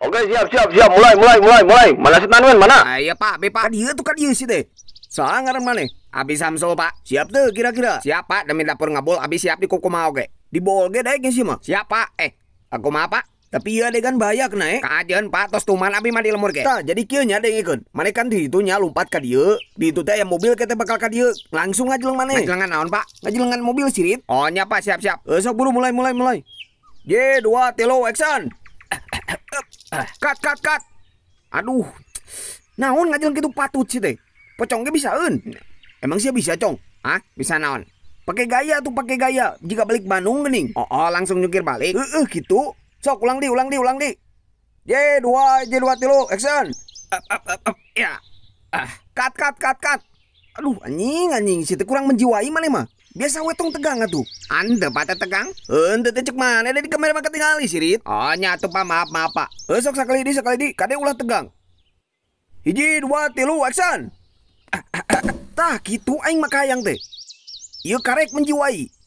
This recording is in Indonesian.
Oke siap siap siap mulai mulai mulai mulai mana si Tanwin mana? Ah, iya, pak, be pak dia tuh kan dia sih deh. Soalnya ngaran mana? Abis Samsul pak. Siap tuh kira-kira. Siap pak demi dapur ngabol abis siap di kuku mau ge. Di bol ge deh sih mah. Siap pak. Eh aku mau, pak. Tapi iya deh kan bahaya kena eh. Kajian pak tos tuman abi mandi lemur ke? Nah, jadi kionya nya deh ikut. Mana kan di nya lompat ke dia. Di itu teh yang mobil kita bakal ke dia. Langsung ngajeleng mana? Ngajelengan naon pak? Ngajelengan mobil sirit. Oh nya pak siap siap. Eh buru mulai mulai mulai. J dua telo action kat kat kat, aduh naon ngajeng gitu patut sih teh pocongnya bisa un. emang sih bisa cong ah bisa naon pakai gaya tuh pakai gaya jika balik Bandung gening oh, oh langsung nyukir balik eh uh, uh, gitu sok ulang di ulang di ulang di J dua J dua tilu action up, up, up, up. ya ah kat kat kat kat, aduh anjing anjing sih kurang menjiwai mana mah Biasa wetong tegang atuh. Anda patah tegang? Ente tecek mana ada di kamar maka tingali sirit. Oh nyatu pak maaf maaf pak. Besok eh, sekali di sekali di Kadek ulah tegang. Hiji dua tilu action. Tah gitu aing makayang teh. Yuk karek menjiwai.